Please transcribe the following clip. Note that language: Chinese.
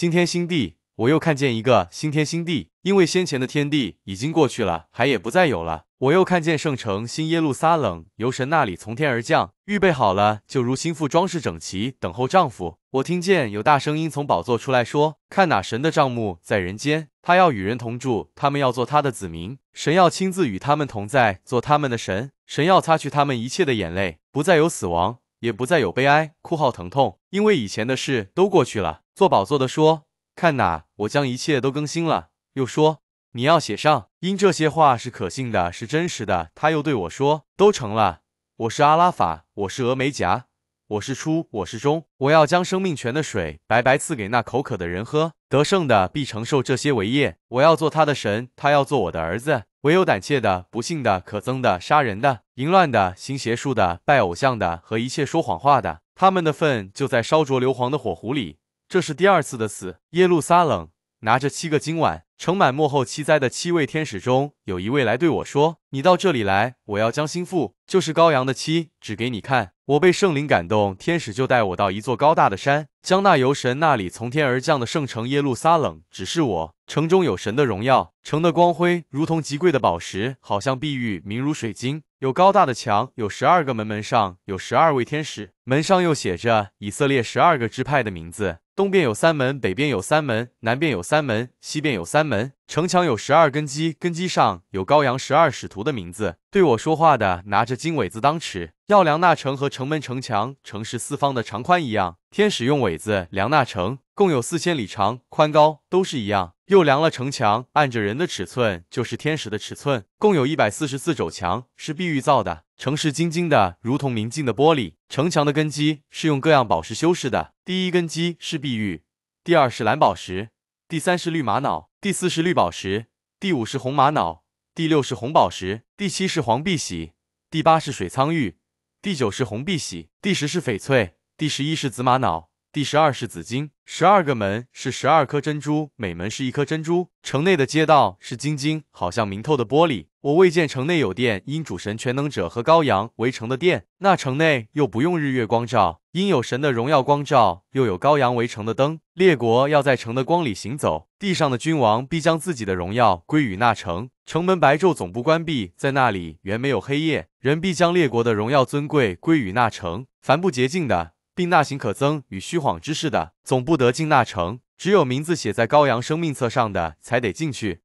新天新地，我又看见一个新天新地，因为先前的天地已经过去了，海也不再有了。我又看见圣城新耶路撒冷由神那里从天而降，预备好了，就如心腹装饰整齐，等候丈夫。我听见有大声音从宝座出来说：“看哪，神的帐幕在人间，他要与人同住，他们要做他的子民，神要亲自与他们同在，做他们的神。神要擦去他们一切的眼泪，不再有死亡，也不再有悲哀、哭号、疼痛，因为以前的事都过去了。”做宝座的说：“看哪，我将一切都更新了。”又说：“你要写上，因这些话是可信的，是真实的。”他又对我说：“都成了。我是阿拉法，我是峨眉夹，我是初，我是终。我要将生命泉的水白白赐给那口渴的人喝。得胜的必承受这些为业。我要做他的神，他要做我的儿子。唯有胆怯的、不信的、可憎的、杀人的、淫乱的、行邪术的、拜偶像的和一切说谎话的，他们的份就在烧灼硫磺的火壶里。”这是第二次的死。耶路撒冷，拿着七个金碗盛满幕后七灾的七位天使中有一位来对我说。你到这里来，我要将心腹，就是羔羊的妻，指给你看。我被圣灵感动，天使就带我到一座高大的山，将那由神那里从天而降的圣城耶路撒冷指示我。城中有神的荣耀，城的光辉如同极贵的宝石，好像碧玉，明如水晶。有高大的墙，有十二个门，门上有十二位天使，门上又写着以色列十二个支派的名字。东边有三门，北边有三门，南边有三门，西边有三门。城墙有十二根基，根基上有羔羊十二使徒的名字。对我说话的拿着金苇子当尺，要量那城和城门、城墙、城市四方的长宽一样。天使用苇子量那城，共有四千里长、宽、高都是一样。又量了城墙，按着人的尺寸，就是天使的尺寸，共有一百四十四肘。墙是碧玉造的，城市晶晶的，如同明镜的玻璃。城墙的根基是用各样宝石修饰的，第一根基是碧玉，第二是蓝宝石。第三是绿玛瑙，第四是绿宝石，第五是红玛瑙，第六是红宝石，第七是黄碧玺，第八是水苍玉，第九是红碧玺，第十是翡翠，第十一是紫玛瑙。第十二是紫金，十二个门是十二颗珍珠，每门是一颗珍珠。城内的街道是晶晶，好像明透的玻璃。我未见城内有电，因主神全能者和羔羊围城的电，那城内又不用日月光照，因有神的荣耀光照，又有羔羊围城的灯。列国要在城的光里行走，地上的君王必将自己的荣耀归于那城。城门白昼总不关闭，在那里原没有黑夜。人必将列国的荣耀尊贵归于那城。凡不洁净的。并那行可增与虚晃之事的，总不得进那城；只有名字写在羔羊生命册上的，才得进去。